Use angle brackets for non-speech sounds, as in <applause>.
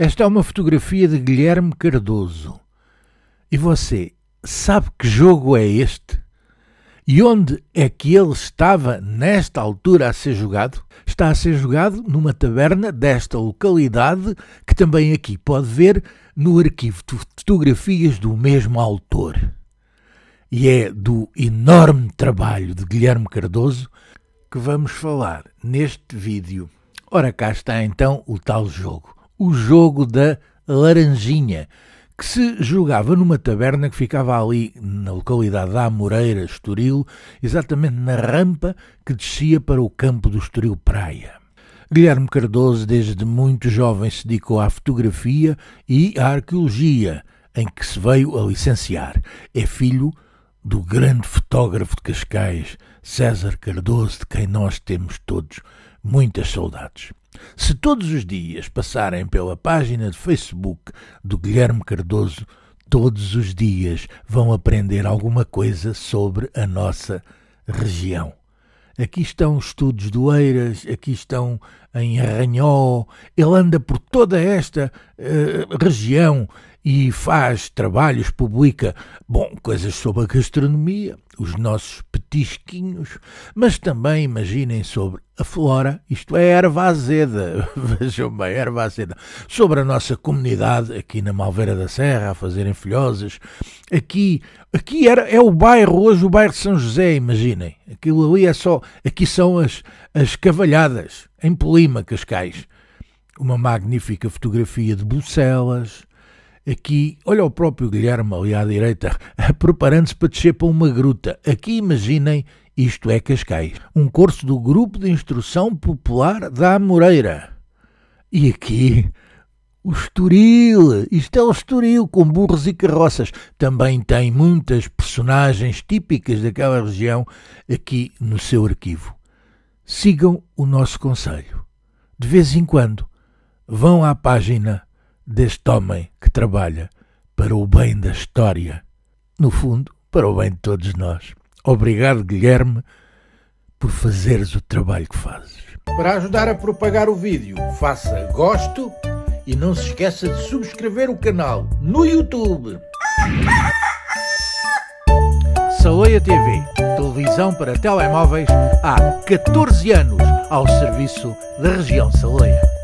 Esta é uma fotografia de Guilherme Cardoso. E você sabe que jogo é este? E onde é que ele estava nesta altura a ser jogado? Está a ser jogado numa taberna desta localidade, que também aqui pode ver no arquivo de fotografias do mesmo autor. E é do enorme trabalho de Guilherme Cardoso que vamos falar neste vídeo. Ora, cá está então o tal jogo o jogo da Laranjinha, que se jogava numa taberna que ficava ali na localidade da Amoreira, Estoril, exatamente na rampa que descia para o campo do Estoril Praia. Guilherme Cardoso, desde muito jovem, se dedicou à fotografia e à arqueologia, em que se veio a licenciar. É filho do grande fotógrafo de Cascais, César Cardoso, de quem nós temos todos muitas saudades. Se todos os dias passarem pela página de Facebook do Guilherme Cardoso, todos os dias vão aprender alguma coisa sobre a nossa região. Aqui estão estudos do Eiras, aqui estão em Arranhó. Ele anda por toda esta uh, região e faz trabalhos, publica, bom, coisas sobre a gastronomia, os nossos petisquinhos, mas também imaginem sobre a flora, isto é, erva azeda, <laughs> vejam bem, erva azeda, sobre a nossa comunidade aqui na Malveira da Serra, a fazerem filhosas. Aqui, aqui era, é o bairro, hoje o bairro de São José, imaginem. Aquilo ali é só, aqui são as, as cavalhadas, em Polima, Cascais. Uma magnífica fotografia de bucelas. Aqui, olha o próprio Guilherme ali à direita, <laughs> preparando-se para descer para uma gruta. Aqui, imaginem, isto é Cascais, um curso do Grupo de Instrução Popular da Moreira. E aqui o Estoril, isto é o Estoril, com burros e carroças. Também tem muitas personagens típicas daquela região aqui no seu arquivo. Sigam o nosso conselho. De vez em quando, vão à página deste homem que trabalha para o bem da história. No fundo, para o bem de todos nós. Obrigado, Guilherme, por fazeres o trabalho que fazes. Para ajudar a propagar o vídeo, faça gosto e não se esqueça de subscrever o canal no YouTube. Saloia TV, televisão para telemóveis há 14 anos ao serviço da região Saloia.